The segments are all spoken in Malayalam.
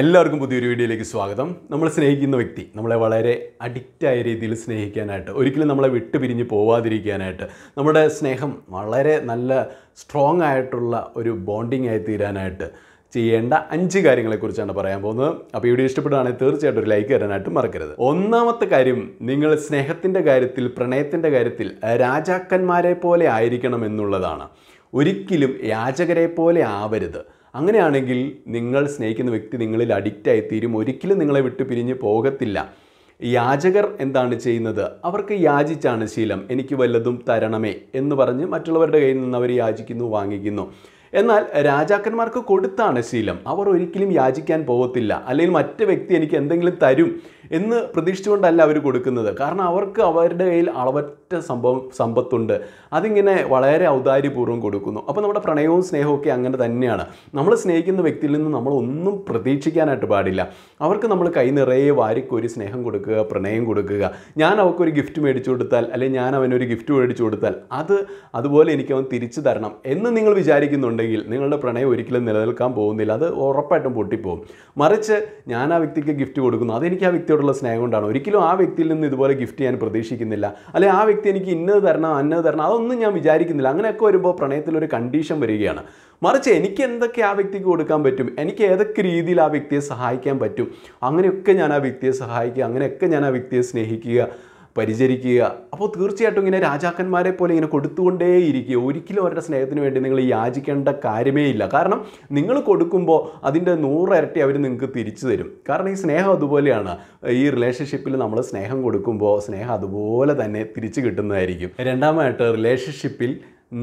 എല്ലാവർക്കും പുതിയൊരു വീഡിയോയിലേക്ക് സ്വാഗതം നമ്മൾ സ്നേഹിക്കുന്ന വ്യക്തി നമ്മളെ വളരെ അഡിക്റ്റായ രീതിയിൽ സ്നേഹിക്കാനായിട്ട് ഒരിക്കലും നമ്മളെ വിട്ടു പിരിഞ്ഞ് പോവാതിരിക്കാനായിട്ട് നമ്മുടെ സ്നേഹം വളരെ നല്ല സ്ട്രോങ് ആയിട്ടുള്ള ഒരു ബോണ്ടിങ് ആയി തീരാനായിട്ട് ചെയ്യേണ്ട അഞ്ച് കാര്യങ്ങളെക്കുറിച്ചാണ് പറയാൻ പോകുന്നത് അപ്പോൾ ഈ വീഡിയോ ഇഷ്ടപ്പെടുകയാണെങ്കിൽ തീർച്ചയായിട്ടും ഒരു ലൈക്ക് തരാനായിട്ട് മറക്കരുത് ഒന്നാമത്തെ കാര്യം നിങ്ങൾ സ്നേഹത്തിൻ്റെ കാര്യത്തിൽ പ്രണയത്തിൻ്റെ കാര്യത്തിൽ രാജാക്കന്മാരെ പോലെ ആയിരിക്കണം എന്നുള്ളതാണ് ഒരിക്കലും യാചകരെ പോലെ ആവരുത് അങ്ങനെയാണെങ്കിൽ നിങ്ങൾ സ്നേഹിക്കുന്ന വ്യക്തി നിങ്ങളിൽ അഡിക്റ്റായി തീരും ഒരിക്കലും നിങ്ങളെ വിട്ട് പിരിഞ്ഞ് പോകത്തില്ല യാചകർ എന്താണ് ചെയ്യുന്നത് അവർക്ക് യാചിച്ചാണ് ശീലം എനിക്ക് വല്ലതും തരണമേ എന്ന് പറഞ്ഞ് മറ്റുള്ളവരുടെ കയ്യിൽ നിന്ന് അവർ യാചിക്കുന്നു വാങ്ങിക്കുന്നു എന്നാൽ രാജാക്കന്മാർക്ക് കൊടുത്താണ് ശീലം അവർ ഒരിക്കലും യാചിക്കാൻ പോകത്തില്ല അല്ലെങ്കിൽ മറ്റു വ്യക്തി എനിക്ക് എന്തെങ്കിലും തരും എന്ന് പ്രതീക്ഷിച്ചുകൊണ്ടല്ല അവർ കൊടുക്കുന്നത് കാരണം അവർക്ക് അവരുടെ കയ്യിൽ അളവറ്റ സംഭവം സമ്പത്തുണ്ട് അതിങ്ങനെ വളരെ ഔദാര്യപൂർവ്വം കൊടുക്കുന്നു അപ്പോൾ നമ്മുടെ പ്രണയവും സ്നേഹവും ഒക്കെ അങ്ങനെ തന്നെയാണ് നമ്മൾ സ്നേഹിക്കുന്ന വ്യക്തിയിൽ നിന്ന് നമ്മൾ ഒന്നും പ്രതീക്ഷിക്കാനായിട്ട് പാടില്ല അവർക്ക് നമ്മൾ കൈ നിറയെ വാരിക്കൊരു സ്നേഹം കൊടുക്കുക പ്രണയം കൊടുക്കുക ഞാൻ അവർക്കൊരു ഗിഫ്റ്റ് മേടിച്ചു കൊടുത്താൽ അല്ലെങ്കിൽ ഞാൻ അവനൊരു ഗിഫ്റ്റ് മേടിച്ചു കൊടുത്താൽ അത് അതുപോലെ എനിക്ക് അവൻ തിരിച്ചു തരണം എന്ന് നിങ്ങൾ വിചാരിക്കുന്നുണ്ടെങ്കിൽ നിങ്ങളുടെ പ്രണയം ഒരിക്കലും നിലനിൽക്കാൻ പോകുന്നില്ല അത് ഉറപ്പായിട്ടും പൊട്ടിപ്പോകും മറിച്ച് ഞാൻ ആ വ്യക്തിക്ക് ഗിഫ്റ്റ് കൊടുക്കുന്നു അതെനിക്ക് ആ വ്യക്തി വ്യക്തിയോടുള്ള സ്നേഹം കൊണ്ടാണ് ഒരിക്കലും ആ വ്യക്തിയിൽ നിന്ന് ഇതുപോലെ ഗിഫ്റ്റ് ചെയ്യാൻ പ്രതീക്ഷിക്കുന്നില്ല അല്ലെ ആ വ്യക്തി എനിക്ക് ഇന്നത് തരണം അന്നത് തരണം അതൊന്നും ഞാൻ വിചാരിക്കുന്നില്ല അങ്ങനെയൊക്കെ വരുമ്പോൾ പ്രണയത്തിൽ ഒരു കണ്ടീഷൻ വരികയാണ് മറിച്ച് എനിക്ക് എന്തൊക്കെ ആ വ്യക്തിക്ക് കൊടുക്കാൻ പറ്റും എനിക്ക് ഏതൊക്കെ രീതിയിൽ ആ വ്യക്തിയെ സഹായിക്കാൻ പറ്റും അങ്ങനെയൊക്കെ ഞാൻ ആ വ്യക്തിയെ സഹായിക്കുക അങ്ങനെയൊക്കെ ഞാൻ ആ വ്യക്തിയെ സ്നേഹിക്കുക പരിചരിക്കുക അപ്പോൾ തീർച്ചയായിട്ടും ഇങ്ങനെ രാജാക്കന്മാരെ പോലെ ഇങ്ങനെ കൊടുത്തുകൊണ്ടേയിരിക്കുക ഒരിക്കലും അവരുടെ സ്നേഹത്തിന് വേണ്ടി നിങ്ങൾ യാചിക്കേണ്ട കാര്യമേ ഇല്ല കാരണം നിങ്ങൾ കൊടുക്കുമ്പോൾ അതിൻ്റെ നൂറിരട്ടി അവർ നിങ്ങൾക്ക് തിരിച്ചു തരും കാരണം ഈ സ്നേഹം അതുപോലെയാണ് ഈ റിലേഷൻഷിപ്പിൽ നമ്മൾ സ്നേഹം കൊടുക്കുമ്പോൾ സ്നേഹം അതുപോലെ തന്നെ തിരിച്ചു കിട്ടുന്നതായിരിക്കും രണ്ടാമതായിട്ട് റിലേഷൻഷിപ്പിൽ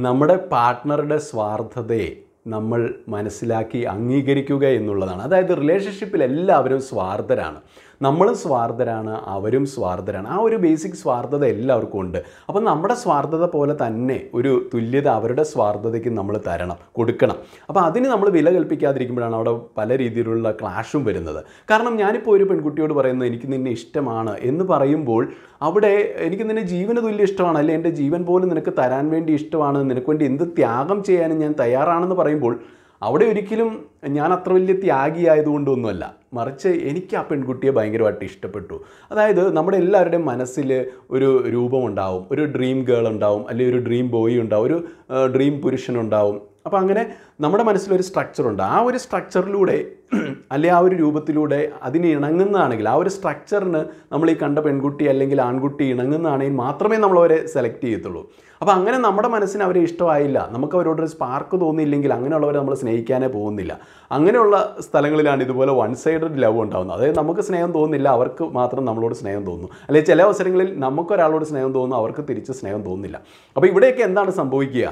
നമ്മുടെ പാർട്ട്ണറുടെ സ്വാർത്ഥതയെ നമ്മൾ മനസ്സിലാക്കി അംഗീകരിക്കുക എന്നുള്ളതാണ് അതായത് റിലേഷൻഷിപ്പിൽ എല്ലാവരും സ്വാർത്ഥരാണ് നമ്മളും സ്വാർത്ഥരാണ് അവരും സ്വാർത്ഥരാണ് ആ ഒരു ബേസിക് സ്വാർത്ഥത എല്ലാവർക്കും ഉണ്ട് അപ്പം നമ്മുടെ സ്വാർത്ഥത പോലെ തന്നെ ഒരു തുല്യത അവരുടെ സ്വാർത്ഥതയ്ക്ക് നമ്മൾ തരണം കൊടുക്കണം അപ്പോൾ അതിന് നമ്മൾ വില കൽപ്പിക്കാതിരിക്കുമ്പോഴാണ് അവിടെ പല രീതിയിലുള്ള ക്ലാഷും വരുന്നത് കാരണം ഞാനിപ്പോൾ ഒരു പെൺകുട്ടിയോട് പറയുന്നത് എനിക്ക് നിന്നെ ഇഷ്ടമാണ് എന്ന് പറയുമ്പോൾ അവിടെ എനിക്ക് നിന്നെ ജീവന തുല്യ ഇഷ്ടമാണ് അല്ലെ എൻ്റെ ജീവൻ പോലും നിനക്ക് തരാൻ വേണ്ടി ഇഷ്ടമാണ് നിനക്ക് വേണ്ടി എന്ത് ത്യാഗം ചെയ്യാനും ഞാൻ തയ്യാറാണെന്ന് പറയുമ്പോൾ അവിടെ ഒരിക്കലും ഞാൻ അത്ര വലിയ ത്യാഗിയായതുകൊണ്ടൊന്നുമല്ല മറിച്ച് എനിക്ക് ആ പെൺകുട്ടിയെ ഭയങ്കരമായിട്ട് ഇഷ്ടപ്പെട്ടു അതായത് നമ്മുടെ എല്ലാവരുടെയും മനസ്സിൽ ഒരു രൂപമുണ്ടാവും ഒരു ഡ്രീം ഗേൾ ഉണ്ടാവും അല്ലെങ്കിൽ ഒരു ഡ്രീം ബോയ് ഉണ്ടാവും ഒരു ഡ്രീം പുരുഷനുണ്ടാവും അപ്പോൾ അങ്ങനെ നമ്മുടെ മനസ്സിലൊരു സ്ട്രക്ചറുണ്ട് ആ ഒരു സ്ട്രക്ചറിലൂടെ അല്ലെ ആ ഒരു രൂപത്തിലൂടെ അതിന് ഇണങ്ങുന്നതാണെങ്കിൽ ആ ഒരു സ്ട്രക്ചറിന് നമ്മൾ ഈ കണ്ട പെൺകുട്ടി അല്ലെങ്കിൽ ആൺകുട്ടി ഇണങ്ങുന്നതാണെങ്കിൽ മാത്രമേ നമ്മൾ അവരെ സെലക്ട് ചെയ്യത്തുള്ളൂ അപ്പോൾ അങ്ങനെ നമ്മുടെ മനസ്സിന് അവരെ ഇഷ്ടമായില്ല നമുക്ക് അവരോടൊരു സ്പാർക്ക് തോന്നിയില്ലെങ്കിൽ അങ്ങനെയുള്ളവരെ നമ്മൾ സ്നേഹിക്കാനേ പോകുന്നില്ല അങ്ങനെയുള്ള സ്ഥലങ്ങളിലാണ് ഇതുപോലെ വൺ സൈഡഡ് ലവ് ഉണ്ടാകുന്നത് അതായത് നമുക്ക് സ്നേഹം തോന്നുന്നില്ല അവർക്ക് മാത്രം നമ്മളോട് സ്നേഹം തോന്നുന്നു അല്ലെങ്കിൽ ചില അവസരങ്ങളിൽ നമുക്കൊരാളോട് സ്നേഹം തോന്നുന്നു അവർക്ക് തിരിച്ച് സ്നേഹം തോന്നുന്നില്ല അപ്പോൾ ഇവിടെയൊക്കെ എന്താണ് സംഭവിക്കുക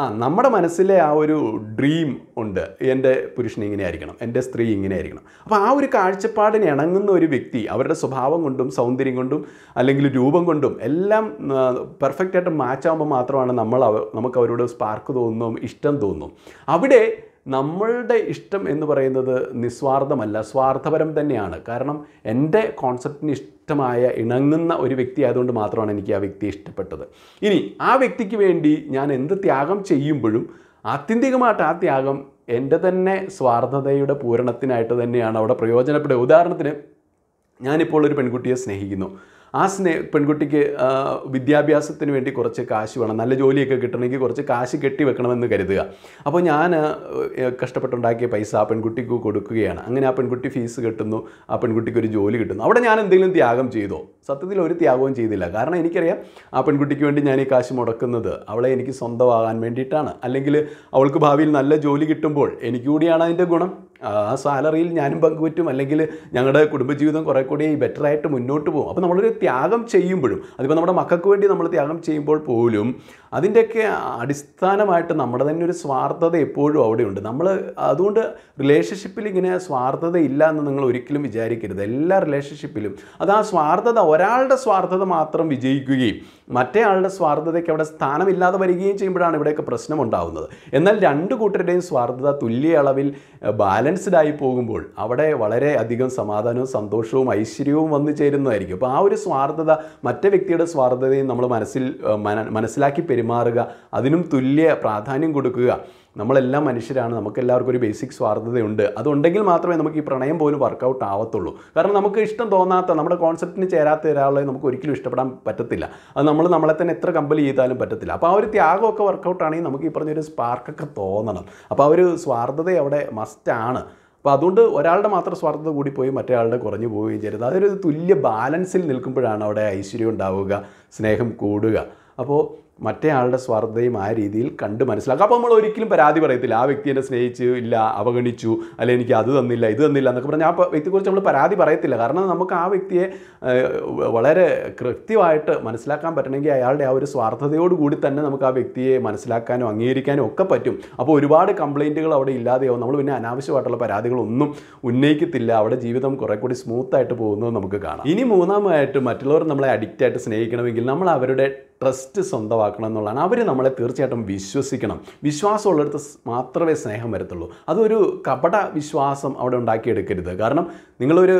ആ നമ്മുടെ മനസ്സിലെ ആ ഒരു ഡ്രീം ഉണ്ട് എൻ്റെ പുരുഷൻ ഇങ്ങനെ ആയിരിക്കണം എൻ്റെ സ്ത്രീ ഇങ്ങനെ ആയിരിക്കണം അപ്പോൾ ആ ഒരു കാഴ്ചപ്പാടിന് ഇണങ്ങുന്ന ഒരു വ്യക്തി അവരുടെ സ്വഭാവം കൊണ്ടും സൗന്ദര്യം കൊണ്ടും അല്ലെങ്കിൽ രൂപം കൊണ്ടും എല്ലാം പെർഫെക്റ്റായിട്ട് മാച്ചാകുമ്പോൾ മാത്രമാണ് നമ്മൾ നമുക്ക് അവരോട് സ്പാർക്ക് തോന്നുന്നു ഇഷ്ടം തോന്നുന്നു അവിടെ നമ്മളുടെ ഇഷ്ടം എന്ന് പറയുന്നത് നിസ്വാർത്ഥമല്ല സ്വാർത്ഥപരം തന്നെയാണ് കാരണം എൻ്റെ കോൺസെപ്റ്റിന് ഇഷ്ടമായ ഇണങ്ങുന്ന ഒരു വ്യക്തി ആയതുകൊണ്ട് മാത്രമാണ് എനിക്ക് ആ വ്യക്തി ഇഷ്ടപ്പെട്ടത് ഇനി ആ വ്യക്തിക്ക് വേണ്ടി ഞാൻ എന്ത് ത്യാഗം ചെയ്യുമ്പോഴും ആത്യന്തികമായിട്ട് ആ ത്യാഗം എൻ്റെ തന്നെ സ്വാർത്ഥതയുടെ പൂരണത്തിനായിട്ട് തന്നെയാണ് അവിടെ പ്രയോജനപ്പെടുക ഉദാഹരണത്തിന് ഞാനിപ്പോൾ ഒരു പെൺകുട്ടിയെ സ്നേഹിക്കുന്നു ആ സ്നേ പെൺകുട്ടിക്ക് വിദ്യാഭ്യാസത്തിന് വേണ്ടി കുറച്ച് കാശ് വേണം നല്ല ജോലിയൊക്കെ കിട്ടണമെങ്കിൽ കുറച്ച് കാശ് കെട്ടി വെക്കണമെന്ന് കരുതുക അപ്പോൾ ഞാൻ കഷ്ടപ്പെട്ടുണ്ടാക്കിയ പൈസ ആ പെൺകുട്ടിക്ക് കൊടുക്കുകയാണ് അങ്ങനെ ആ പെൺകുട്ടി ഫീസ് കെട്ടുന്നു ആ പെൺകുട്ടിക്ക് ഒരു ജോലി കിട്ടുന്നു അവിടെ ഞാൻ എന്തെങ്കിലും ത്യാഗം ചെയ്തോ സത്യത്തിൽ ഒരു ത്യാഗവും ചെയ്തില്ല കാരണം എനിക്കറിയാം ആ പെൺകുട്ടിക്ക് വേണ്ടി ഞാൻ ഈ കാശ് മുടക്കുന്നത് അവളെ എനിക്ക് സ്വന്തമാകാൻ വേണ്ടിയിട്ടാണ് അല്ലെങ്കിൽ അവൾക്ക് ഭാവിയിൽ നല്ല ജോലി കിട്ടുമ്പോൾ എനിക്ക് കൂടിയാണ് അതിൻ്റെ ഗുണം ആ സാലറിയിൽ ഞാനും പങ്കുപറ്റും അല്ലെങ്കിൽ ഞങ്ങളുടെ കുടുംബജീവിതം കുറേ കൂടി ബെറ്ററായിട്ട് മുന്നോട്ട് പോകും അപ്പോൾ നമ്മളൊരു ത്യാഗം ചെയ്യുമ്പോഴും അതിപ്പോൾ നമ്മുടെ മക്കൾക്ക് വേണ്ടി നമ്മൾ ത്യാഗം ചെയ്യുമ്പോൾ പോലും അതിൻ്റെയൊക്കെ അടിസ്ഥാനമായിട്ട് നമ്മുടെ തന്നെ ഒരു സ്വാർത്ഥത എപ്പോഴും അവിടെയുണ്ട് നമ്മൾ അതുകൊണ്ട് റിലേഷൻഷിപ്പിൽ ഇങ്ങനെ സ്വാർത്ഥത ഇല്ല എന്ന് നിങ്ങൾ ഒരിക്കലും വിചാരിക്കരുത് എല്ലാ റിലേഷൻഷിപ്പിലും അത് ആ സ്വാർത്ഥത ഒരാളുടെ സ്വാർത്ഥത മാത്രം വിജയിക്കുകയും മറ്റേ ആളുടെ സ്വാർത്ഥതയ്ക്ക് അവിടെ സ്ഥാനമില്ലാതെ വരികയും ചെയ്യുമ്പോഴാണ് ഇവിടെയൊക്കെ പ്രശ്നം ഉണ്ടാകുന്നത് എന്നാൽ രണ്ട് കൂട്ടരുടെയും സ്വാർത്ഥത തുല്യ അളവിൽ ബാലൻസ് ബാലൻസ്ഡ് ആയി പോകുമ്പോൾ അവിടെ വളരെ അധികം സമാധാനവും സന്തോഷവും ഐശ്വര്യവും വന്നു ചേരുന്നതായിരിക്കും അപ്പോൾ ആ ഒരു സ്വാർത്ഥത മറ്റേ വ്യക്തിയുടെ സ്വാർത്ഥതയും നമ്മൾ മനസ്സിൽ മനസ്സിലാക്കി പെരുമാറുക അതിനും തുല്യ പ്രാധാന്യം കൊടുക്കുക നമ്മളെല്ലാം മനുഷ്യരാണ് നമുക്കെല്ലാവർക്കും ഒരു ബേസിക് സ്വാർത്ഥതയുണ്ട് അതുണ്ടെങ്കിൽ മാത്രമേ നമുക്ക് ഈ പ്രണയം പോലും വർക്കൗട്ട് ആവത്തുള്ളൂ കാരണം നമുക്ക് ഇഷ്ടം തോന്നാത്ത നമ്മുടെ കോൺസെപ്റ്റിന് ചേരാത്ത ഒരാളെ നമുക്ക് ഒരിക്കലും ഇഷ്ടപ്പെടാൻ പറ്റത്തില്ല അത് നമ്മൾ നമ്മളെ തന്നെ എത്ര കമ്പൽ ചെയ്താലും പറ്റത്തില്ല അപ്പോൾ ആ ഒരു ത്യാഗമൊക്കെ വർക്കൗട്ട് ആണെങ്കിൽ നമുക്ക് ഈ പറഞ്ഞൊരു സ്പാർക്കൊക്കെ തോന്നണം അപ്പോൾ ആ ഒരു സ്വാർത്ഥത അവിടെ മസ്റ്റാണ് അപ്പോൾ അതുകൊണ്ട് ഒരാളുടെ മാത്രം സ്വാർത്ഥത കൂടി പോയി മറ്റേയാളുടെ കുറഞ്ഞു പോവുകയും ചെയ്യരുത് അതൊരു തുല്യ ബാലൻസിൽ നിൽക്കുമ്പോഴാണ് അവിടെ ഐശ്വര്യം ഉണ്ടാവുക സ്നേഹം കൂടുക അപ്പോൾ മറ്റേ ആളുടെ സ്വാർത്ഥതയും ആ രീതിയിൽ കണ്ട് മനസ്സിലാക്കുക അപ്പോൾ നമ്മൾ ഒരിക്കലും പരാതി പറയത്തില്ല ആ വ്യക്തി എന്നെ സ്നേഹിച്ചു ഇല്ല അവഗണിച്ചു അല്ലെ എനിക്ക് അത് തന്നില്ല ഇത് തന്നില്ല എന്നൊക്കെ പറഞ്ഞാൽ ആ വ്യക്തിയെക്കുറിച്ച് നമ്മൾ പരാതി പറയത്തില്ല കാരണം നമുക്ക് ആ വ്യക്തിയെ വളരെ കൃത്യമായിട്ട് മനസ്സിലാക്കാൻ പറ്റണമെങ്കിൽ അയാളുടെ ആ ഒരു സ്വാർത്ഥതയോട് കൂടി തന്നെ നമുക്ക് ആ വ്യക്തിയെ മനസ്സിലാക്കാനും അംഗീകരിക്കാനും ഒക്കെ പറ്റും അപ്പോൾ ഒരുപാട് കംപ്ലൈൻറ്റുകൾ അവിടെ ഇല്ലാതെയാവും നമ്മൾ പിന്നെ അനാവശ്യമായിട്ടുള്ള പരാതികളൊന്നും ഉന്നയിക്കത്തില്ല അവിടെ ജീവിതം കുറെ കൂടി സ്മൂത്തായിട്ട് പോകുന്നത് നമുക്ക് കാണാം ഇനി മൂന്നാമതായിട്ട് മറ്റുള്ളവർ നമ്മളെ അഡിക്റ്റായിട്ട് സ്നേഹിക്കണമെങ്കിൽ നമ്മൾ അവരുടെ ട്രസ്റ്റ് സ്വന്തമാക്കണം എന്നുള്ളതാണ് അവർ നമ്മളെ തീർച്ചയായിട്ടും വിശ്വസിക്കണം വിശ്വാസമുള്ളിടത്ത് മാത്രമേ സ്നേഹം വരത്തുള്ളൂ അതൊരു കപട വിശ്വാസം അവിടെ ഉണ്ടാക്കിയെടുക്കരുത് കാരണം നിങ്ങളൊരു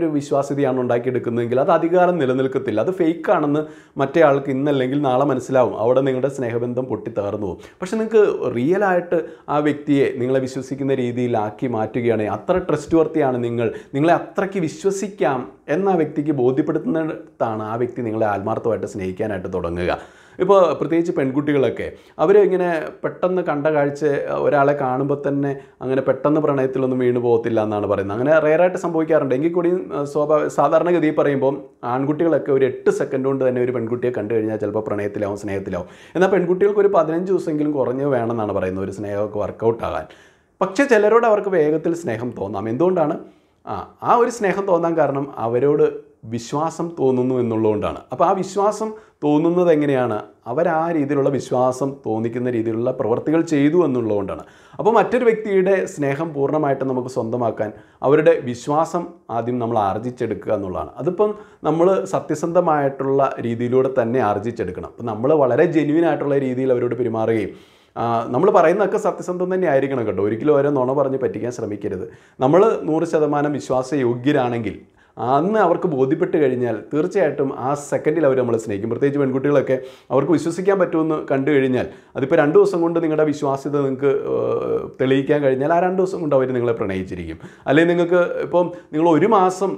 ഒരു വിശ്വാസ്യതയാണ് ഉണ്ടാക്കിയെടുക്കുന്നതെങ്കിൽ അത് അധികാരം നിലനിൽക്കത്തില്ല അത് ഫേക്ക് ആണെന്ന് മറ്റേ ആൾക്ക് ഇന്നല്ലെങ്കിൽ നാളെ മനസ്സിലാവും അവിടെ നിങ്ങളുടെ സ്നേഹബന്ധം പൊട്ടിത്തകർന്നു പോകും പക്ഷേ നിങ്ങൾക്ക് റിയലായിട്ട് ആ വ്യക്തിയെ നിങ്ങളെ വിശ്വസിക്കുന്ന രീതിയിലാക്കി മാറ്റുകയാണെങ്കിൽ അത്ര ട്രസ്റ്റ് വർത്തിയാണ് നിങ്ങൾ നിങ്ങളെ അത്രയ്ക്ക് വിശ്വസിക്കാം എന്ന ആ വ്യക്തിക്ക് ബോധ്യപ്പെടുത്തുന്നിടത്താണ് ആ വ്യക്തി നിങ്ങളെ ആത്മാർത്ഥമായിട്ട് സ്നേഹിക്കുന്നത് ചിന്തിക്കാനായിട്ട് തുടങ്ങുക ഇപ്പോൾ പ്രത്യേകിച്ച് പെൺകുട്ടികളൊക്കെ അവർ ഇങ്ങനെ പെട്ടെന്ന് കണ്ട കാഴ്ച ഒരാളെ കാണുമ്പോൾ തന്നെ അങ്ങനെ പെട്ടെന്ന് പ്രണയത്തിലൊന്നും വീണ് പോകത്തില്ല എന്നാണ് പറയുന്നത് അങ്ങനെ റെയറായിട്ട് സംഭവിക്കാറുണ്ട് എങ്കിൽ കൂടിയും സ്വാഭാവ സാധാരണഗതി പറയുമ്പോൾ ആൺകുട്ടികളൊക്കെ ഒരു എട്ട് സെക്കൻഡ് കൊണ്ട് തന്നെ ഒരു പെൺകുട്ടിയെ കണ്ടു കഴിഞ്ഞാൽ ചിലപ്പോൾ പ്രണയത്തിലാവും സ്നേഹത്തിലാവും എന്നാൽ പെൺകുട്ടികൾക്ക് ഒരു പതിനഞ്ച് ദിവസമെങ്കിലും കുറഞ്ഞ് വേണമെന്നാണ് പറയുന്നത് ഒരു സ്നേഹമൊക്കെ വർക്കൗട്ട് ആകാൻ പക്ഷേ ചിലരോട് അവർക്ക് വേഗത്തിൽ സ്നേഹം തോന്നാം എന്തുകൊണ്ടാണ് ആ ആ ഒരു സ്നേഹം തോന്നാൻ കാരണം അവരോട് വിശ്വാസം തോന്നുന്നു എന്നുള്ളതുകൊണ്ടാണ് അപ്പോൾ ആ വിശ്വാസം തോന്നുന്നത് എങ്ങനെയാണ് അവർ ആ രീതിയിലുള്ള വിശ്വാസം തോന്നിക്കുന്ന രീതിയിലുള്ള പ്രവർത്തികൾ ചെയ്തു എന്നുള്ളതുകൊണ്ടാണ് അപ്പോൾ മറ്റൊരു വ്യക്തിയുടെ സ്നേഹം പൂർണ്ണമായിട്ട് നമുക്ക് സ്വന്തമാക്കാൻ അവരുടെ വിശ്വാസം ആദ്യം നമ്മൾ ആർജിച്ചെടുക്കുക എന്നുള്ളതാണ് അതിപ്പം നമ്മൾ സത്യസന്ധമായിട്ടുള്ള രീതിയിലൂടെ തന്നെ ആർജിച്ചെടുക്കണം അപ്പം നമ്മൾ വളരെ ജെന്യൂൻ ആയിട്ടുള്ള രീതിയിൽ അവരോട് പെരുമാറുകയും നമ്മൾ പറയുന്നതൊക്കെ സത്യസന്ധം തന്നെ ആയിരിക്കണം കേട്ടോ ഒരിക്കലും ഓരോ നുണ പറഞ്ഞ് പറ്റിക്കാൻ ശ്രമിക്കരുത് നമ്മൾ നൂറ് ശതമാനം വിശ്വാസയോഗ്യരാണെങ്കിൽ അന്ന് അവർക്ക് ബോധ്യപ്പെട്ട് കഴിഞ്ഞാൽ തീർച്ചയായിട്ടും ആ സെക്കൻഡിൽ അവർ നമ്മളെ സ്നേഹിക്കും പ്രത്യേകിച്ച് പെൺകുട്ടികളൊക്കെ അവർക്ക് വിശ്വസിക്കാൻ പറ്റുമെന്ന് കണ്ടു കഴിഞ്ഞാൽ അതിപ്പോൾ രണ്ട് ദിവസം കൊണ്ട് നിങ്ങളുടെ വിശ്വാസ്യത നിങ്ങൾക്ക് തെളിയിക്കാൻ കഴിഞ്ഞാൽ ആ രണ്ട് ദിവസം കൊണ്ട് അവർ നിങ്ങളെ പ്രണയിച്ചിരിക്കും അല്ലെങ്കിൽ നിങ്ങൾക്ക് ഇപ്പം നിങ്ങൾ ഒരു മാസം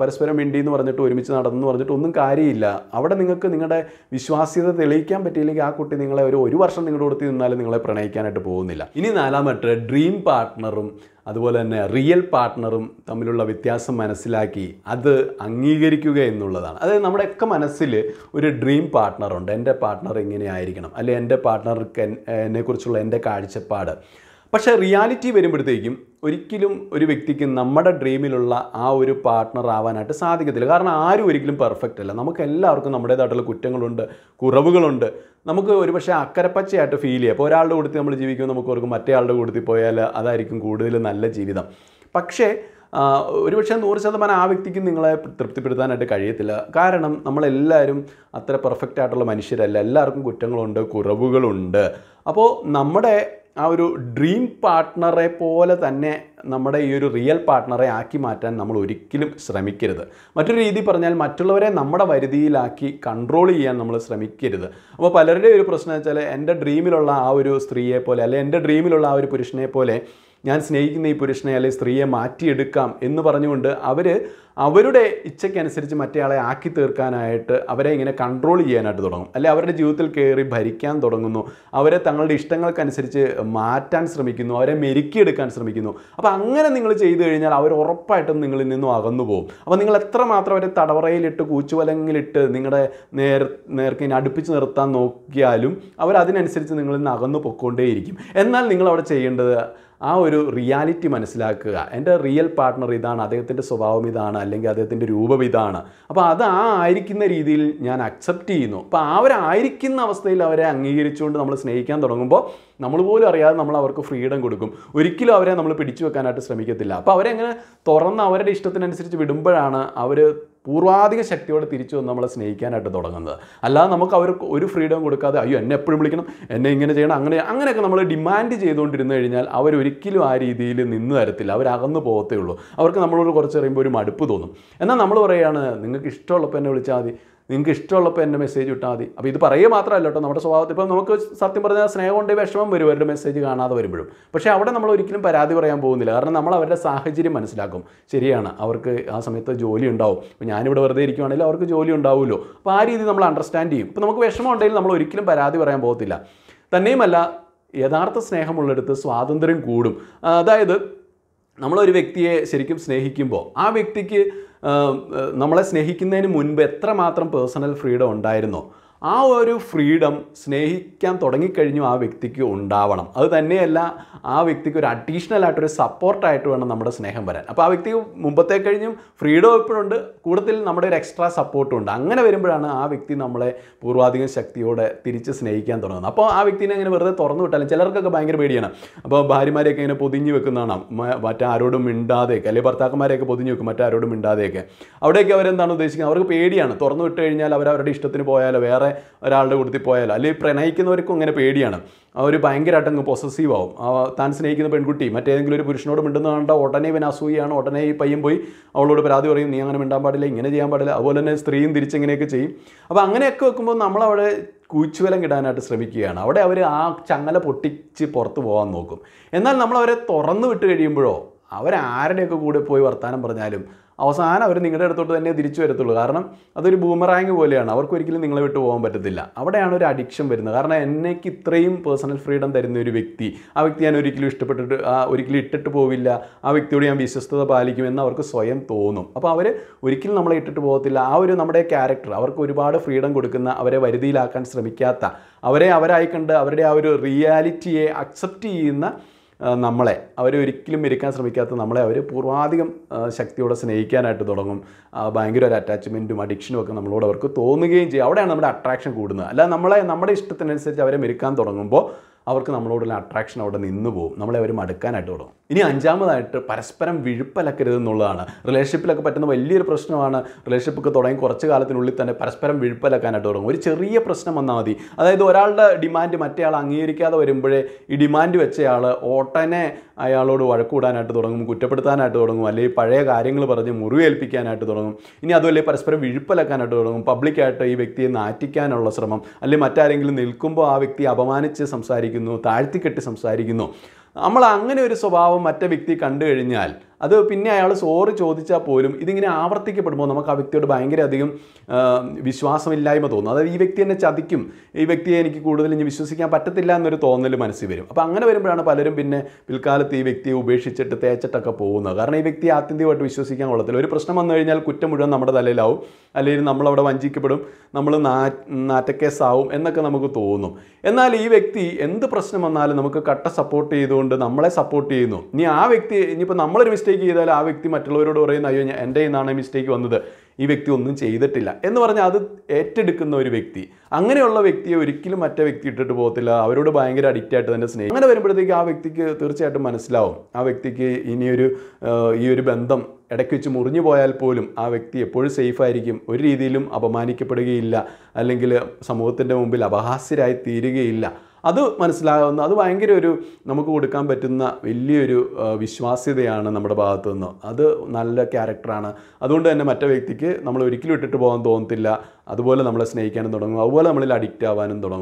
പരസ്പരം മിണ്ടി എന്ന് പറഞ്ഞിട്ട് ഒരുമിച്ച് നടന്നു പറഞ്ഞിട്ട് ഒന്നും കാര്യമില്ല അവിടെ നിങ്ങൾക്ക് നിങ്ങളുടെ വിശ്വാസ്യത തെളിയിക്കാൻ പറ്റിയില്ലെങ്കിൽ ആ കുട്ടി നിങ്ങളെ ഒരു ഒരു വർഷം നിങ്ങളുടെ കൊടുത്ത് നിന്നാലും നിങ്ങളെ പ്രണയിക്കാനായിട്ട് പോകുന്നില്ല ഇനി നാലാമത്തെ ഡ്രീം പാർട്ട്ണറും അതുപോലെ തന്നെ റിയൽ പാർട്ട്ണറും തമ്മിലുള്ള വ്യത്യാസം മനസ്സിലാക്കി അത് അംഗീകരിക്കുക എന്നുള്ളതാണ് അതായത് നമ്മുടെയൊക്കെ മനസ്സിൽ ഒരു ഡ്രീം പാർട്ട്ണറുണ്ട് എൻ്റെ പാർട്ട്ണർ ഇങ്ങനെ ആയിരിക്കണം എൻ്റെ പാർട്ട്ണർക്ക് എന്നെക്കുറിച്ചുള്ള എൻ്റെ കാഴ്ചപ്പാട് പക്ഷേ റിയാലിറ്റി വരുമ്പോഴത്തേക്കും ഒരിക്കലും ഒരു വ്യക്തിക്ക് നമ്മുടെ ഡ്രീമിലുള്ള ആ ഒരു പാർട്ട്ണർ ആവാനായിട്ട് സാധിക്കത്തില്ല കാരണം ആരും ഒരിക്കലും പെർഫെക്റ്റ് അല്ല നമുക്ക് എല്ലാവർക്കും നമ്മുടേതായിട്ടുള്ള കുറ്റങ്ങളുണ്ട് കുറവുകളുണ്ട് നമുക്ക് പക്ഷേ അക്കരപ്പച്ചയായിട്ട് ഫീൽ ചെയ്യാം അപ്പോൾ ഒരാളുടെ കൂടത്തിൽ നമ്മൾ ജീവിക്കുമ്പോൾ നമുക്ക് ഓർക്കും മറ്റേ ആളുടെ കൂടത്തിൽ പോയാൽ അതായിരിക്കും കൂടുതൽ നല്ല ജീവിതം പക്ഷേ ഒരുപക്ഷെ നൂറ് ശതമാനം ആ വ്യക്തിക്ക് നിങ്ങളെ തൃപ്തിപ്പെടുത്താനായിട്ട് കഴിയത്തില്ല കാരണം നമ്മളെല്ലാവരും അത്ര പെർഫെക്റ്റ് ആയിട്ടുള്ള മനുഷ്യരല്ല എല്ലാവർക്കും കുറ്റങ്ങളുണ്ട് കുറവുകളുണ്ട് അപ്പോൾ നമ്മുടെ ആ ഒരു ഡ്രീം പാർട്ട്ണറെ പോലെ തന്നെ നമ്മുടെ ഈ ഒരു റിയൽ പാർട്ട്ണറെ ആക്കി മാറ്റാൻ നമ്മൾ ഒരിക്കലും ശ്രമിക്കരുത് മറ്റൊരു രീതി പറഞ്ഞാൽ മറ്റുള്ളവരെ നമ്മുടെ വരുതിയിലാക്കി കൺട്രോൾ ചെയ്യാൻ നമ്മൾ ശ്രമിക്കരുത് അപ്പോൾ പലരുടെയും ഒരു പ്രശ്നം വെച്ചാൽ എൻ്റെ ഡ്രീമിലുള്ള ആ ഒരു സ്ത്രീയെ പോലെ അല്ലെ എൻ്റെ ഡ്രീമിലുള്ള ആ ഒരു പുരുഷനെ പോലെ ഞാൻ സ്നേഹിക്കുന്ന ഈ പുരുഷനെ അല്ലെങ്കിൽ സ്ത്രീയെ മാറ്റിയെടുക്കാം എന്ന് പറഞ്ഞുകൊണ്ട് അവർ അവരുടെ ഇച്ഛയ്ക്കനുസരിച്ച് മറ്റേയാളെ ആക്കി തീർക്കാനായിട്ട് അവരെ ഇങ്ങനെ കൺട്രോൾ ചെയ്യാനായിട്ട് തുടങ്ങും അല്ലെ അവരുടെ ജീവിതത്തിൽ കയറി ഭരിക്കാൻ തുടങ്ങുന്നു അവരെ തങ്ങളുടെ ഇഷ്ടങ്ങൾക്കനുസരിച്ച് മാറ്റാൻ ശ്രമിക്കുന്നു അവരെ മെരുക്കിയെടുക്കാൻ ശ്രമിക്കുന്നു അപ്പോൾ അങ്ങനെ നിങ്ങൾ ചെയ്തു കഴിഞ്ഞാൽ അവർ ഉറപ്പായിട്ടും നിങ്ങളിൽ നിന്നും അകന്നു പോകും അപ്പോൾ നിങ്ങൾ എത്ര മാത്രം അവരെ തടവറയിലിട്ട് കൂച്ചുവലങ്ങിലിട്ട് നിങ്ങളുടെ നേർ ഇനി അടുപ്പിച്ച് നിർത്താൻ നോക്കിയാലും അവരതിനനുസരിച്ച് നിങ്ങളിൽ നിന്ന് അകന്നു പൊക്കൊണ്ടേയിരിക്കും എന്നാൽ നിങ്ങൾ അവിടെ ചെയ്യേണ്ടത് ആ ഒരു റിയാലിറ്റി മനസ്സിലാക്കുക എൻ്റെ റിയൽ പാർട്ണർ ഇതാണ് അദ്ദേഹത്തിൻ്റെ സ്വഭാവം ഇതാണ് അല്ലെങ്കിൽ അദ്ദേഹത്തിൻ്റെ രൂപം ഇതാണ് അപ്പോൾ അത് ആ ആയിരിക്കുന്ന രീതിയിൽ ഞാൻ അക്സെപ്റ്റ് ചെയ്യുന്നു അപ്പോൾ അവരായിരിക്കുന്ന അവസ്ഥയിൽ അവരെ അംഗീകരിച്ചുകൊണ്ട് നമ്മൾ സ്നേഹിക്കാൻ തുടങ്ങുമ്പോൾ നമ്മൾ പോലും അറിയാതെ നമ്മൾ അവർക്ക് ഫ്രീഡം കൊടുക്കും ഒരിക്കലും അവരെ നമ്മൾ പിടിച്ചു വെക്കാനായിട്ട് ശ്രമിക്കത്തില്ല അപ്പോൾ അവരെങ്ങനെ തുറന്ന് അവരുടെ ഇഷ്ടത്തിനനുസരിച്ച് വിടുമ്പോഴാണ് അവർ പൂർവാധിക ശക്തിയോടെ തിരിച്ചു വന്ന് നമ്മളെ സ്നേഹിക്കാനായിട്ട് തുടങ്ങുന്നത് അല്ലാതെ നമുക്ക് അവർക്ക് ഒരു ഫ്രീഡം കൊടുക്കാതെ അയ്യോ എന്നെ എപ്പോഴും വിളിക്കണം എന്നെ ഇങ്ങനെ ചെയ്യണം അങ്ങനെ അങ്ങനെയൊക്കെ നമ്മൾ ഡിമാൻഡ് ചെയ്തുകൊണ്ടിരുന്നു കഴിഞ്ഞാൽ അവരൊരിക്കലും ആ രീതിയിൽ നിന്ന് തരത്തില്ല അവരകന്നു പോകത്തേ ഉള്ളൂ അവർക്ക് നമ്മളോട് കുറച്ച് പറയുമ്പോൾ ഒരു മടുപ്പ് തോന്നും എന്നാൽ നമ്മൾ പറയുകയാണ് നിങ്ങൾക്ക് ഇഷ്ടമുള്ളപ്പോൾ എന്നെ വിളിച്ചാൽ മതി നിങ്ങൾക്ക് ഇഷ്ടമുള്ളപ്പോൾ എൻ്റെ മെസ്സേജ് ഇട്ടാൽ മതി അപ്പോൾ ഇത് പറയുക മാത്രമല്ല കേട്ടോ നമ്മുടെ സ്വഭാവത്തിൽ ഇപ്പം നമുക്ക് സത്യം പറഞ്ഞാൽ സ്നേഹം കൊണ്ട് വിഷമം വരും അവരുടെ മെസ്സേജ് കാണാതെ വരുമ്പോഴും പക്ഷേ അവിടെ നമ്മൾ ഒരിക്കലും പരാതി പറയാൻ പോകുന്നില്ല കാരണം നമ്മൾ അവരുടെ സാഹചര്യം മനസ്സിലാക്കും ശരിയാണ് അവർക്ക് ആ സമയത്ത് ജോലി ഉണ്ടാവും ഇപ്പോൾ ഞാനിവിടെ വെറുതെ ഇരിക്കുവാണെങ്കിൽ അവർക്ക് ജോലി ഉണ്ടാവുമല്ലോ അപ്പോൾ ആ രീതി നമ്മൾ അണ്ടർസ്റ്റാൻഡ് ചെയ്യും ഇപ്പോൾ നമുക്ക് വിഷമം ഉണ്ടെങ്കിൽ നമ്മൾ ഒരിക്കലും പരാതി പറയാൻ പോകത്തില്ല തന്നെയുമല്ല യഥാർത്ഥ സ്നേഹമുള്ളിടത്ത് സ്വാതന്ത്ര്യം കൂടും അതായത് നമ്മളൊരു വ്യക്തിയെ ശരിക്കും സ്നേഹിക്കുമ്പോൾ ആ വ്യക്തിക്ക് നമ്മളെ സ്നേഹിക്കുന്നതിന് മുൻപ് എത്രമാത്രം പേഴ്സണൽ ഫ്രീഡം ഉണ്ടായിരുന്നോ ആ ഒരു ഫ്രീഡം സ്നേഹിക്കാൻ തുടങ്ങിക്കഴിഞ്ഞു ആ വ്യക്തിക്ക് ഉണ്ടാവണം അത് തന്നെയല്ല ആ വ്യക്തിക്ക് ഒരു അഡീഷണൽ ആയിട്ടൊരു സപ്പോർട്ടായിട്ട് വേണം നമ്മുടെ സ്നേഹം വരാൻ അപ്പോൾ ആ വ്യക്തി മുമ്പത്തെ കഴിഞ്ഞും ഫ്രീഡം ഇപ്പോഴുണ്ട് കൂടുതൽ നമ്മുടെ ഒരു എക്സ്ട്രാ സപ്പോർട്ടും ഉണ്ട് അങ്ങനെ വരുമ്പോഴാണ് ആ വ്യക്തി നമ്മളെ പൂർവാധികം ശക്തിയോടെ തിരിച്ച് സ്നേഹിക്കാൻ തുടങ്ങുന്നത് അപ്പോൾ ആ വ്യക്തിനെ അങ്ങനെ വെറുതെ തുറന്നു വിട്ടാലും ചിലർക്കൊക്കെ ഭയങ്കര പേടിയാണ് അപ്പോൾ ഭാര്യമാരെയൊക്കെ ഇങ്ങനെ പൊതിഞ്ഞ് വെക്കുന്നതാണ് മറ്റാരോടും മിണ്ടാതെയൊക്കെ അല്ലെങ്കിൽ ഭർത്താക്കന്മാരെയൊക്കെ പൊതിഞ്ഞ് വെക്കും മറ്റാരോടും മിണ്ടാതെയൊക്കെ അവിടെയൊക്കെ അവരെന്താണ് ഉദ്ദേശിക്കുന്നത് അവർക്ക് പേടിയാണ് തുറന്നു വിട്ട് കഴിഞ്ഞാൽ അവർ അവരുടെ ഇഷ്ടത്തിന് പോയാലോ വേറെ ഒരാളുടെ കൂടുതൽ പോയാലോ അല്ലെങ്കിൽ പ്രണയിക്കുന്നവർക്കും അങ്ങനെ പേടിയാണ് അവർ ഭയങ്കരമായിട്ട് അങ്ങ് പൊസസീവ് ആവും താൻ സ്നേഹിക്കുന്ന പെൺകുട്ടി മറ്റേതെങ്കിലും ഒരു പുരുഷനോട് മിണ്ടുന്ന കണ്ട ഉടനെ ഇവൻ അസൂയാണ് ഉടനെ ഈ പയ്യൻ പോയി അവളോട് പരാതി പറയും നീ അങ്ങനെ മിണ്ടാൻ പാടില്ല ഇങ്ങനെ ചെയ്യാൻ പാടില്ല അതുപോലെ തന്നെ സ്ത്രീയും തിരിച്ചിങ്ങനെയൊക്കെ ചെയ്യും അപ്പോൾ അങ്ങനെയൊക്കെ വെക്കുമ്പോൾ നമ്മളവിടെ കൂച്ചുവലം കിടാനായിട്ട് ശ്രമിക്കുകയാണ് അവിടെ അവർ ആ ചങ്ങല പൊട്ടിച്ച് പുറത്ത് പോകാൻ നോക്കും എന്നാൽ നമ്മൾ അവരെ തുറന്നു വിട്ട് കഴിയുമ്പോഴോ അവരാരുടെയൊക്കെ കൂടെ പോയി വർത്തമാനം പറഞ്ഞാലും അവസാനം അവർ നിങ്ങളുടെ അടുത്തോട്ട് തന്നെ തിരിച്ചു വരത്തുള്ളൂ കാരണം അതൊരു ബൂമറാങ് പോലെയാണ് അവർക്കൊരിക്കലും നിങ്ങളെ വിട്ടു പോകാൻ പറ്റത്തില്ല അവിടെയാണ് ഒരു അഡിക്ഷൻ വരുന്നത് കാരണം എന്നേക്ക് ഇത്രയും പേഴ്സണൽ ഫ്രീഡം തരുന്ന ഒരു വ്യക്തി ആ വ്യക്തി ഞാൻ ഒരിക്കലും ഇഷ്ടപ്പെട്ടിട്ട് ആ ഒരിക്കലും ഇട്ടിട്ട് പോവില്ല ആ വ്യക്തിയോട് ഞാൻ വിശ്വസ്തത പാലിക്കുമെന്ന് അവർക്ക് സ്വയം തോന്നും അപ്പോൾ അവർ ഒരിക്കലും നമ്മളെ ഇട്ടിട്ട് പോകത്തില്ല ആ ഒരു നമ്മുടെ ക്യാരക്ടർ അവർക്ക് ഒരുപാട് ഫ്രീഡം കൊടുക്കുന്ന അവരെ വരുതിയിലാക്കാൻ ശ്രമിക്കാത്ത അവരെ അവരായി കണ്ട് അവരുടെ ആ ഒരു റിയാലിറ്റിയെ അക്സെപ്റ്റ് ചെയ്യുന്ന നമ്മളെ അവരൊരിക്കലും ഇരിക്കാൻ ശ്രമിക്കാത്ത നമ്മളെ അവർ പൂർവാധികം ശക്തിയോടെ സ്നേഹിക്കാനായിട്ട് തുടങ്ങും ഭയങ്കര ഒരു അറ്റാച്ച്മെൻറ്റും അഡിക്ഷനും ഒക്കെ നമ്മളോട് അവർക്ക് തോന്നുകയും ചെയ്യും അവിടെയാണ് നമ്മുടെ അട്രാക്ഷൻ കൂടുന്നത് അല്ലാതെ നമ്മളെ നമ്മുടെ ഇഷ്ടത്തിനനുസരിച്ച് അവരെ മെരുക്കാൻ തുടങ്ങുമ്പോൾ അവർക്ക് നമ്മളോടുള്ള അട്രാക്ഷൻ അവിടെ നിന്ന് പോകും നമ്മളെ അവർ മടുക്കാനായിട്ട് തുടങ്ങും ഇനി അഞ്ചാമതായിട്ട് പരസ്പരം വിഴുപ്പലക്കരുത് എന്നുള്ളതാണ് റിലേഷൻഷിപ്പിലൊക്കെ പറ്റുന്ന വലിയൊരു പ്രശ്നമാണ് റിലേഷൻഷിപ്പ് ഒക്കെ തുടങ്ങി കുറച്ച് കാലത്തിനുള്ളിൽ തന്നെ പരസ്പരം വിഴുപ്പലക്കാനായിട്ട് തുടങ്ങും ഒരു ചെറിയ പ്രശ്നം വന്നാൽ മതി അതായത് ഒരാളുടെ ഡിമാൻഡ് മറ്റേയാൾ അംഗീകരിക്കാതെ വരുമ്പോഴേ ഈ ഡിമാൻഡ് വെച്ചയാൾ ഓട്ടനെ അയാളോട് വഴക്കൂടാനായിട്ട് തുടങ്ങും കുറ്റപ്പെടുത്താനായിട്ട് തുടങ്ങും അല്ലെങ്കിൽ പഴയ കാര്യങ്ങൾ പറഞ്ഞ് മുറിവേൽപ്പിക്കാനായിട്ട് തുടങ്ങും ഇനി അതുമല്ലേ പരസ്പരം വിഴുപ്പലക്കാനായിട്ട് തുടങ്ങും പബ്ലിക്കായിട്ട് ഈ വ്യക്തിയെ നാറ്റിക്കാനുള്ള ശ്രമം അല്ലെങ്കിൽ മറ്റാരെങ്കിലും നിൽക്കുമ്പോൾ ആ വ്യക്തി അപമാനിച്ച് സംസാരിക്കും സംസാരിക്കുന്നു താഴ്ത്തിക്കെട്ടി സംസാരിക്കുന്നു നമ്മൾ അങ്ങനെ ഒരു സ്വഭാവം മറ്റേ വ്യക്തി കണ്ടു കഴിഞ്ഞാൽ അത് പിന്നെ അയാൾ സോറി ചോദിച്ചാൽ പോലും ഇതിങ്ങനെ ആവർത്തിക്കപ്പെടുമ്പോൾ നമുക്ക് ആ വ്യക്തിയോട് ഭയങ്കര അധികം വിശ്വാസമില്ലായ്മ തോന്നും അതായത് ഈ വ്യക്തി എന്നെ ചതിക്കും ഈ വ്യക്തിയെ എനിക്ക് കൂടുതൽ ഇനി വിശ്വസിക്കാൻ പറ്റത്തില്ല എന്നൊരു തോന്നൽ മനസ്സിൽ വരും അപ്പോൾ അങ്ങനെ വരുമ്പോഴാണ് പലരും പിന്നെ പിൽക്കാലത്ത് ഈ വ്യക്തിയെ ഉപേക്ഷിച്ചിട്ട് തേച്ചിട്ടൊക്കെ പോകുന്നത് കാരണം ഈ വ്യക്തി ആത്യന്തികമായിട്ട് വിശ്വസിക്കാൻ കൊള്ളത്തില്ല ഒരു പ്രശ്നം വന്നു കഴിഞ്ഞാൽ കുറ്റം മുഴുവൻ നമ്മുടെ തലയിലാവും അല്ലെങ്കിൽ നമ്മളവിടെ വഞ്ചിക്കപ്പെടും നമ്മൾ നാ നാറ്റക്കേസാവും എന്നൊക്കെ നമുക്ക് തോന്നും എന്നാൽ ഈ വ്യക്തി എന്ത് പ്രശ്നം വന്നാലും നമുക്ക് കട്ട സപ്പോർട്ട് ചെയ്തുകൊണ്ട് നമ്മളെ സപ്പോർട്ട് ചെയ്യുന്നു ഇനി ആ വ്യക്തി ഇനിയിപ്പോൾ നമ്മളൊരു മിസ്റ്റേക്ക് മിസ്റ്റേക്ക് ചെയ്താൽ ആ വ്യക്തി മറ്റുള്ളവരോട് പറയുന്ന അയ്യോ ഞാൻ എൻ്റെ നിന്നാണ് മിസ്റ്റേക്ക് വന്നത് ഈ വ്യക്തി ഒന്നും ചെയ്തിട്ടില്ല എന്ന് പറഞ്ഞാൽ അത് ഏറ്റെടുക്കുന്ന ഒരു വ്യക്തി അങ്ങനെയുള്ള വ്യക്തിയെ ഒരിക്കലും മറ്റേ വ്യക്തി ഇട്ടിട്ട് പോകത്തില്ല അവരോട് ഭയങ്കര അഡിക്റ്റ് ആയിട്ട് തന്നെ സ്നേഹം അങ്ങനെ വരുമ്പോഴത്തേക്ക് ആ വ്യക്തിക്ക് തീർച്ചയായിട്ടും മനസ്സിലാവും ആ വ്യക്തിക്ക് ഇനിയൊരു ഈ ഒരു ബന്ധം ഇടയ്ക്ക് വെച്ച് മുറിഞ്ഞു പോയാൽ പോലും ആ വ്യക്തി എപ്പോഴും സേഫ് ആയിരിക്കും ഒരു രീതിയിലും അപമാനിക്കപ്പെടുകയില്ല അല്ലെങ്കിൽ സമൂഹത്തിൻ്റെ മുമ്പിൽ അപഹാസ്യരായി തീരുകയില്ല അത് മനസ്സിലാകുന്ന അത് ഭയങ്കര ഒരു നമുക്ക് കൊടുക്കാൻ പറ്റുന്ന വലിയൊരു വിശ്വാസ്യതയാണ് നമ്മുടെ ഭാഗത്തു നിന്ന് അത് നല്ല ക്യാരക്ടറാണ് അതുകൊണ്ട് തന്നെ മറ്റേ വ്യക്തിക്ക് നമ്മൾ ഒരിക്കലും ഇട്ടിട്ട് പോകാൻ തോന്നത്തില്ല അതുപോലെ നമ്മളെ സ്നേഹിക്കാനും തുടങ്ങും അതുപോലെ നമ്മളിൽ അഡിക്റ്റ് ആവാനും തുടങ്ങും